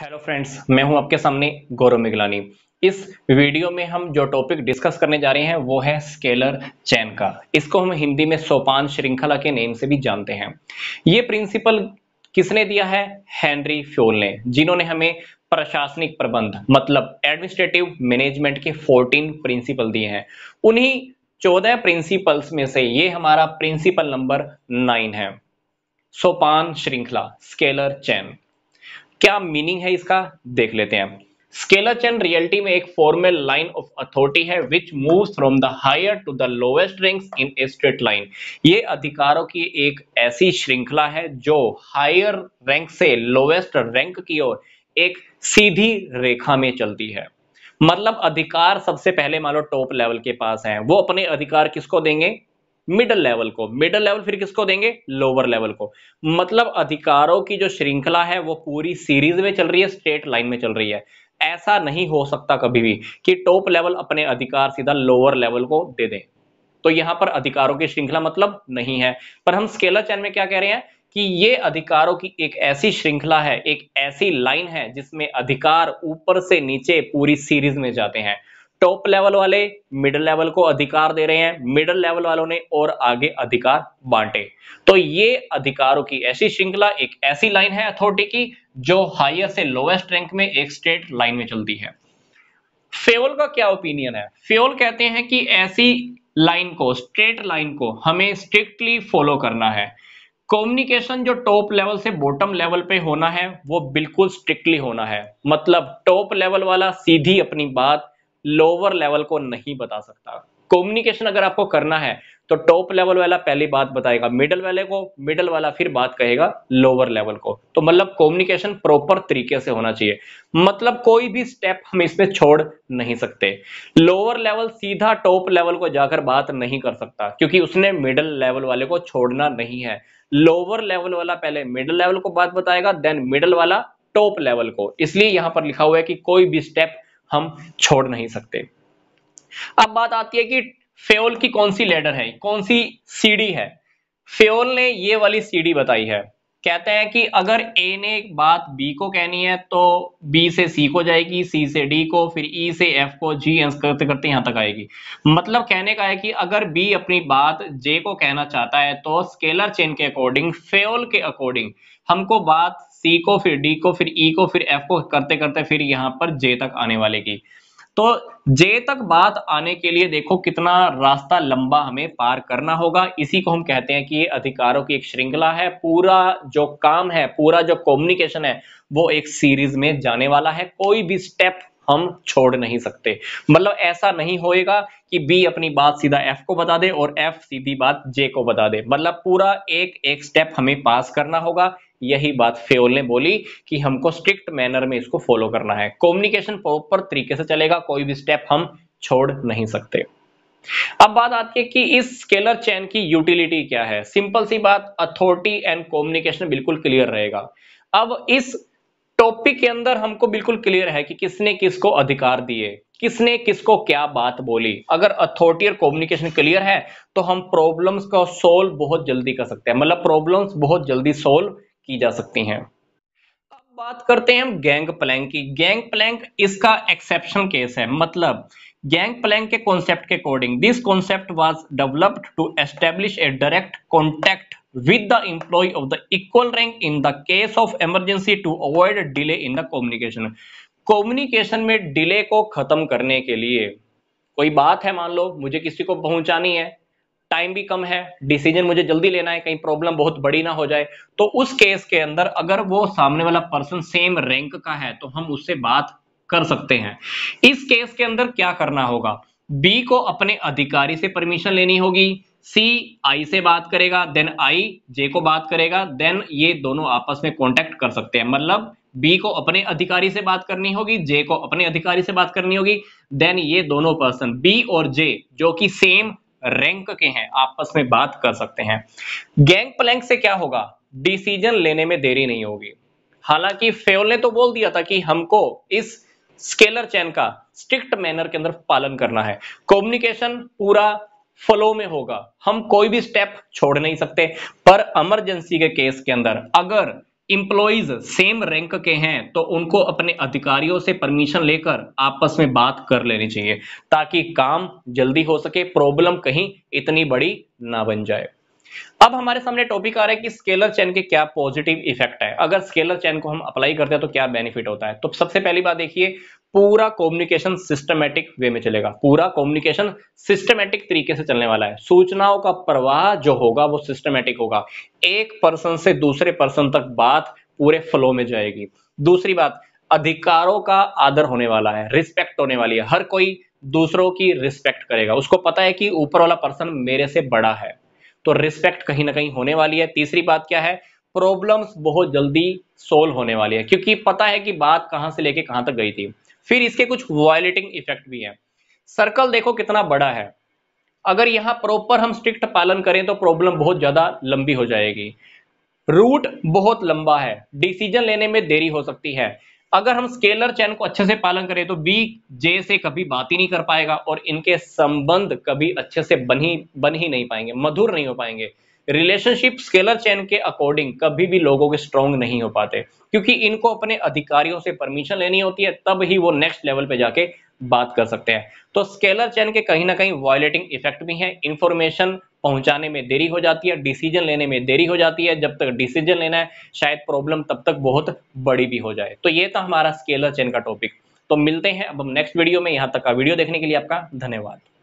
hello friends मैं हूं आपके सामने गौरव मिगलानी इस वीडियो में हम जो टॉपिक डिस्कस करने जा रहे हैं वो है स्केलर चैन का इसको हम हिंदी में सोपान श्रृंखला के नेम से भी जानते हैं ये प्रिंसिपल किसने दिया है हेनरी फ्योल ने जिन्होंने हमें प्रशासनिक प्रबंध मतलब एडमिनिस्ट्रेटिव मैनेजमेंट के 14 प्रिंसिपल दिए हैं उन्हीं 14 प्रिंसिपल्स में से ये हमारा प्रिंसिपल नंबर 9 है सोपान श्रृंखला स्केलर चैन क्या मीनिंग है इसका देख लेते हैं स्केलर चैन रियलिटी में एक फॉर्मल लाइन ऑफ अथॉरिटी है which moves from the higher to the lowest ranks in a straight line ये अधिकारों की एक ऐसी श्रृंखला है जो हायर रैंक से लोवेस्ट रैंक की ओर एक सीधी रेखा में चलती है मतलब अधिकार सबसे पहले मान लो टॉप लेवल के पास है वो अपने अधिकार किसको देंगे मिडल लेवल को मिडल लेवल फिर किसको देंगे लोअर लेवल को मतलब अधिकारों की जो श्रृंखला है वो पूरी सीरीज में चल रही है स्टेट लाइन में चल रही है ऐसा नहीं हो सकता कभी भी कि टॉप लेवल अपने अधिकार सीधा लोअर लेवल को दे दें तो यहां पर अधिकारों की श्रृंखला मतलब नहीं है पर हम स्केलर चैन में क्या कह रहे हैं कि ये अधिकारों की एक ऐसी श्रृंखला है एक ऐसी लाइन है जिसमें अधिकार ऊपर से नीचे पूरी सीरीज में जाते हैं टॉप लेवल वाले मिडिल लेवल को अधिकार दे रहे हैं मिडिल लेवल वालों ने और आगे अधिकार बांटे तो ये अधिकारों की ऐसी श्रृंखला एक ऐसी लाइन है अथॉरिटी की जो हाइयर से लोएस्ट रैंक में एक स्टेट लाइन में चलती है फेवल का क्या ओपिनियन है फेवल कहते हैं कि ऐसी लाइन को स्ट्रेट लाइन को हमें स्ट्रिक्टली फॉलो करना है कम्युनिकेशन जो टॉप लेवल से बॉटम लेवल पे होना है वो बिल्कुल स्ट्रिक्टली होना है मतलब टॉप लेवल वाला सीधी अपनी बात लोअर लेवल को नहीं बता सकता कम्युनिकेशन अगर आपको करना है तो टॉप लेवल वाला पहली बात बताएगा मिडल वाले को मिडल वाला फिर बात कहेगा लोअर लेवल को तो मतलब कम्युनिकेशन प्रॉपर तरीके से होना चाहिए मतलब कोई भी स्टेप हम इसमें छोड़ नहीं सकते लोअर लेवल सीधा टॉप लेवल को जाकर बात नहीं कर सकता क्योंकि उसने मिडल लेवल वाले को छोड़ना नहीं है लोअर लेवल वाला पहले मिडल लेवल को बात बताएगा देन मिडल वाला टॉप लेवल को इसलिए यहां पर लिखा हुआ है कि कोई भी स्टेप हम छोड़ नहीं सकते अब बात आती है कि फेओल की कौन सी लेडर है कौन सी सीढ़ी है फेओल ने ये वाली सीढ़ी बताई है कहता है कि अगर ए ने एक बात बी को कहनी है तो बी से सी को जाएगी सी से डी को फिर ई e से एफ को जी एंस करते करते यहाँ तक आएगी मतलब कहने का है कि अगर बी अपनी बात जे को कहना चाहता है तो स्केलर चेन के अकॉर्डिंग फेल के अकॉर्डिंग हमको बात सी को फिर डी को फिर ई e को फिर एफ को करते करते फिर यहाँ पर जे तक आने वाले की तो जे तक बात आने के लिए देखो कितना रास्ता लंबा हमें पार करना होगा इसी को हम कहते हैं कि ये अधिकारों की एक श्रृंखला है पूरा जो काम है पूरा जो कम्युनिकेशन है वो एक सीरीज में जाने वाला है कोई भी स्टेप हम छोड़ नहीं सकते मतलब ऐसा नहीं होएगा कि बी अपनी बात सीधा एफ को बता दे और एफ सीधी बात जे को बता दे मतलब पूरा एक एक स्टेप हमें पास करना होगा यही बात फेओल ने बोली कि हमको स्ट्रिक्ट मैनर में इसको फॉलो करना है कम्युनिकेशन प्रॉपर तरीके से चलेगा कोई भी स्टेप हम छोड़ नहीं सकते अब बात आती है कि इस स्केलर चैन की यूटिलिटी क्या है सिंपल सी बात अथॉरिटी एंड कम्युनिकेशन बिल्कुल क्लियर रहेगा अब इस टॉपिक के अंदर हमको बिल्कुल क्लियर है कि किसने किसको अधिकार दिए किसने किसको क्या बात बोली अगर अथॉरिटी और कम्युनिकेशन क्लियर है तो हम प्रॉब्लम्स को सोल्व बहुत जल्दी कर सकते हैं मतलब प्रॉब्लम्स बहुत जल्दी सोल्व की जा सकती हैं अब बात करते हैं हम गैंग प्लैंक की गैंग प्लैंक इसका एक्सेप्शन केस है मतलब गैंग प्लैंक के कॉन्सेप्ट के according this concept was developed to establish a direct contact with the employee of the equal rank in the case of emergency to avoid delay in the communication communication में delay को खत्म करने के लिए कोई बात है मान लो मुझे किसी को पहुंचानी है टाइम भी कम है डिसीजन मुझे जल्दी लेना है कहीं प्रॉब्लम बहुत बड़ी ना हो जाए तो उस केस के अंदर अगर वो सामने वाला पर्सन सेम रैंक का है तो हम उससे बात कर सकते हैं इस केस के अंदर क्या करना होगा बी को अपने अधिकारी से परमिशन लेनी होगी सी आई से बात करेगा देन आई जे को बात करेगा देन ये दोनों आपस में कॉन्टेक्ट कर सकते हैं मतलब बी को अपने अधिकारी से बात करनी होगी जे को अपने अधिकारी से बात करनी होगी देन ये दोनों पर्सन बी और जे जो कि सेम रैंक के हैं आपस में बात कर सकते हैं गैंग प्लैंक से क्या होगा डिसीजन लेने में देरी नहीं होगी हालांकि फेल ने तो बोल दिया था कि हमको इस स्केलर चैन का स्ट्रिक्ट मैनर के अंदर पालन करना है कम्युनिकेशन पूरा फ्लो में होगा हम कोई भी स्टेप छोड़ नहीं सकते पर इमरजेंसी के केस के अंदर अगर इंप्लॉइज सेम रैंक के हैं तो उनको अपने अधिकारियों से परमिशन लेकर आपस में बात कर लेनी चाहिए ताकि काम जल्दी हो सके प्रॉब्लम कहीं इतनी बड़ी ना बन जाए अब हमारे सामने टॉपिक आ रहा है कि स्केलर चैन के क्या पॉजिटिव इफेक्ट है अगर स्केलर चैन को हम अप्लाई करते हैं तो क्या बेनिफिट होता है तो सबसे पहली बात देखिए पूरा कम्युनिकेशन सिस्टमेटिक वे में चलेगा पूरा कम्युनिकेशन सिस्टमेटिक तरीके से चलने वाला है सूचनाओं का प्रवाह जो होगा वो सिस्टमेटिक होगा एक पर्सन से दूसरे पर्सन तक बात पूरे फ्लो में जाएगी दूसरी बात अधिकारों का आदर होने वाला है रिस्पेक्ट होने वाली है हर कोई दूसरों की रिस्पेक्ट करेगा उसको पता है कि ऊपर वाला पर्सन मेरे से बड़ा है तो रिस्पेक्ट कहीं ना कहीं होने वाली है तीसरी बात क्या है प्रॉब्लम्स बहुत जल्दी सोल्व होने वाली है क्योंकि पता है कि बात कहां से लेके कहां तक गई थी फिर इसके कुछ वायलेटिंग इफेक्ट भी हैं सर्कल देखो कितना बड़ा है अगर यहाँ प्रॉपर हम स्ट्रिक्ट पालन करें तो प्रॉब्लम बहुत ज़्यादा लंबी हो जाएगी रूट बहुत लंबा है डिसीजन लेने में देरी हो सकती है अगर हम स्केलर चैन को अच्छे से पालन करें तो बी जे से कभी बात ही नहीं कर पाएगा और इनके संबंध कभी अच्छे से बन ही बन ही नहीं पाएंगे मधुर नहीं हो पाएंगे रिलेशनशिप स्केलर चैन के अकॉर्डिंग कभी भी लोगों के स्ट्रॉन्ग नहीं हो पाते क्योंकि इनको अपने अधिकारियों से परमिशन लेनी होती है तब ही वो नेक्स्ट लेवल पे जाके बात कर सकते हैं तो स्केलर चैन के कहीं ना कहीं वायलेटिंग इफेक्ट भी है इंफॉर्मेशन पहुंचाने में देरी हो जाती है डिसीजन लेने में देरी हो जाती है जब तक डिसीजन लेना है शायद प्रॉब्लम तब तक बहुत बड़ी भी हो जाए तो ये था हमारा स्केलर चैन का टॉपिक तो मिलते हैं अब हम नेक्स्ट वीडियो में यहाँ तक का वीडियो देखने के लिए आपका धन्यवाद